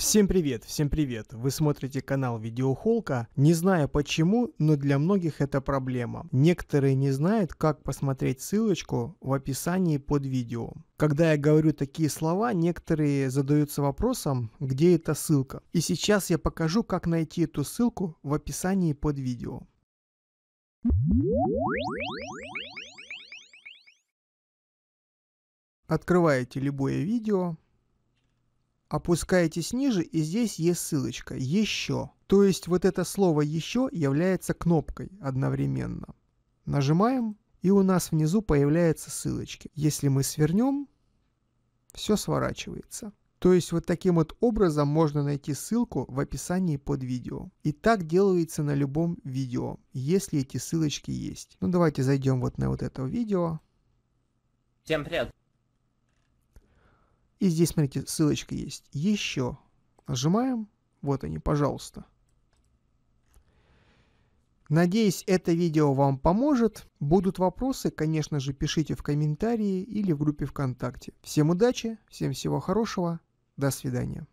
Всем привет, всем привет! Вы смотрите канал Видеохолка. Не знаю почему, но для многих это проблема. Некоторые не знают, как посмотреть ссылочку в описании под видео. Когда я говорю такие слова, некоторые задаются вопросом, где эта ссылка. И сейчас я покажу, как найти эту ссылку в описании под видео. Открываете любое видео, опускаетесь ниже, и здесь есть ссылочка «Еще». То есть вот это слово «Еще» является кнопкой одновременно. Нажимаем, и у нас внизу появляются ссылочки. Если мы свернем, все сворачивается. То есть вот таким вот образом можно найти ссылку в описании под видео. И так делается на любом видео, если эти ссылочки есть. Ну давайте зайдем вот на вот это видео. Всем привет! И здесь, смотрите, ссылочка есть. Еще. Нажимаем. Вот они, пожалуйста. Надеюсь, это видео вам поможет. Будут вопросы, конечно же, пишите в комментарии или в группе ВКонтакте. Всем удачи, всем всего хорошего, до свидания.